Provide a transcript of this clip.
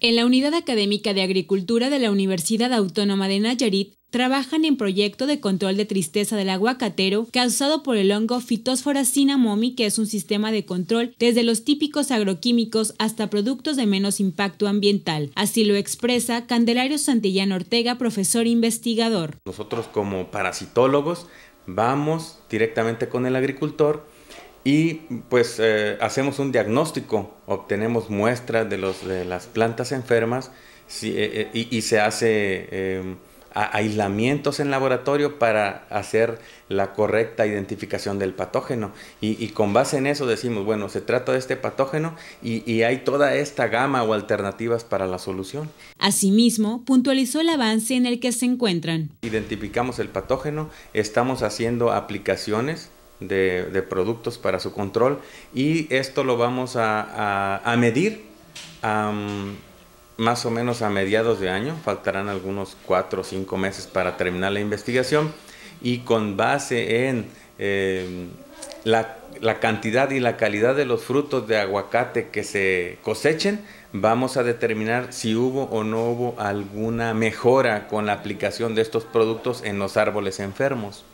En la Unidad Académica de Agricultura de la Universidad Autónoma de Nayarit, trabajan en proyecto de control de tristeza del aguacatero causado por el hongo Phytophthora momi, que es un sistema de control desde los típicos agroquímicos hasta productos de menos impacto ambiental. Así lo expresa Candelario Santillán Ortega, profesor investigador. Nosotros como parasitólogos vamos directamente con el agricultor y pues eh, hacemos un diagnóstico, obtenemos muestras de, las plantas enfermas eh, eh, y, se hace aislamientos en laboratorio para hacer la correcta identificación del patógeno. Y, y, con base en eso decimos, bueno, se trata de este patógeno y hay toda esta gama o alternativas para la solución. Asimismo, puntualizó el avance en el que se encuentran. Identificamos el patógeno, estamos haciendo aplicaciones de, productos para su control y esto lo vamos a, medir más o menos a mediados de año, faltarán algunos cuatro o cinco meses para terminar la investigación y con base en em, la cantidad y la calidad de los frutos de aguacate que se cosechen, vamos a determinar si hubo o no hubo alguna mejora con la aplicación de estos productos en los árboles enfermos.